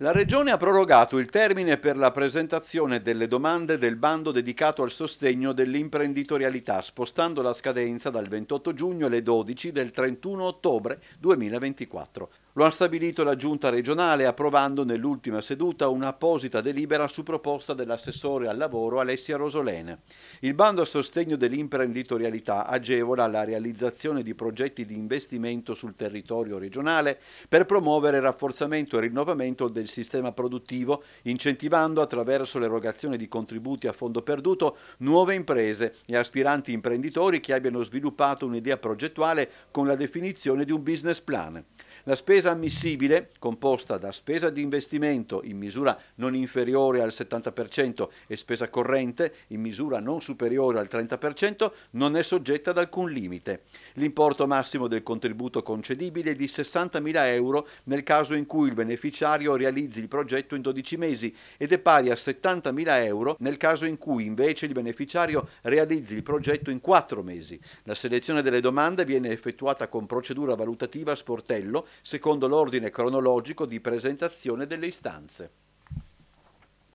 La Regione ha prorogato il termine per la presentazione delle domande del bando dedicato al sostegno dell'imprenditorialità, spostando la scadenza dal 28 giugno alle 12 del 31 ottobre 2024. Lo ha stabilito la Giunta regionale approvando nell'ultima seduta un'apposita delibera su proposta dell'assessore al lavoro Alessia Rosolene. Il bando a sostegno dell'imprenditorialità agevola la realizzazione di progetti di investimento sul territorio regionale per promuovere il rafforzamento e rinnovamento del sistema produttivo, incentivando attraverso l'erogazione di contributi a fondo perduto nuove imprese e aspiranti imprenditori che abbiano sviluppato un'idea progettuale con la definizione di un business plan. La spesa ammissibile, composta da spesa di investimento in misura non inferiore al 70% e spesa corrente in misura non superiore al 30%, non è soggetta ad alcun limite. L'importo massimo del contributo concedibile è di 60.000 euro nel caso in cui il beneficiario realizzi il progetto in 12 mesi ed è pari a 70.000 euro nel caso in cui invece il beneficiario realizzi il progetto in 4 mesi. La selezione delle domande viene effettuata con procedura valutativa a sportello secondo l'ordine cronologico di presentazione delle istanze.